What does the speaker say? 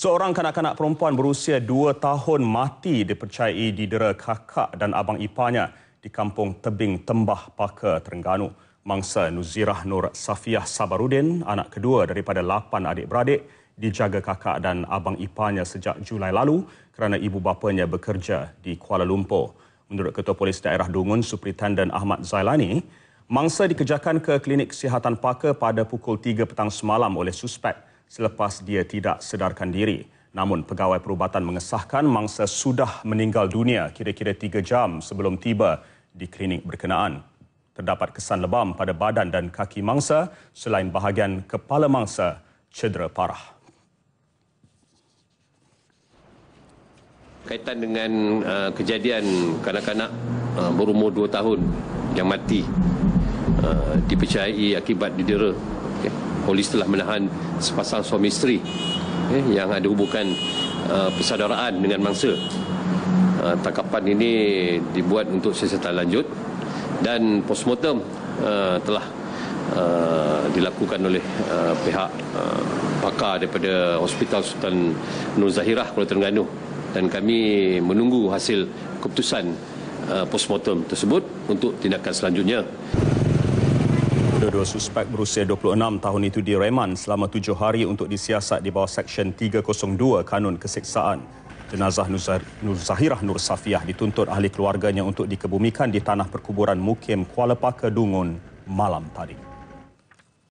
Seorang kanak-kanak perempuan berusia 2 tahun mati dipercayai di dera kakak dan abang iparnya di kampung Tebing Tembah Paka, Terengganu. Mangsa Nuzirah Nur Safiyah Sabarudin, anak kedua daripada 8 adik-beradik, dijaga kakak dan abang iparnya sejak Julai lalu kerana ibu bapanya bekerja di Kuala Lumpur. Menurut Ketua Polis Daerah Dungun, Superintendent Ahmad Zailani, mangsa dikejarkan ke klinik kesihatan Paka pada pukul 3 petang semalam oleh suspek selepas dia tidak sedarkan diri. Namun pegawai perubatan mengesahkan mangsa sudah meninggal dunia kira-kira tiga jam sebelum tiba di klinik berkenaan. Terdapat kesan lebam pada badan dan kaki mangsa selain bahagian kepala mangsa cedera parah. Kaitan dengan uh, kejadian kanak-kanak uh, berumur dua tahun yang mati uh, dipercayai akibat didera polis telah menahan sepasang suami isteri eh, yang ada hubungan uh, persaudaraan dengan mangsa. Uh, tangkapan ini dibuat untuk siasatan lanjut dan postmortem uh, telah uh, dilakukan oleh uh, pihak uh, pakar daripada Hospital Sultan Nur Zahirah Kuala Terengganu dan kami menunggu hasil keputusan uh, postmortem tersebut untuk tindakan selanjutnya. Kedua-dua suspek berusia 26 tahun itu direman selama tujuh hari untuk disiasat di bawah Seksyen 302 Kanun Keseksaan. Jenazah Nur Zahirah Nur Safiah dituntut ahli keluarganya untuk dikebumikan di tanah perkuburan Mukim Kuala Paka Dungun malam tadi.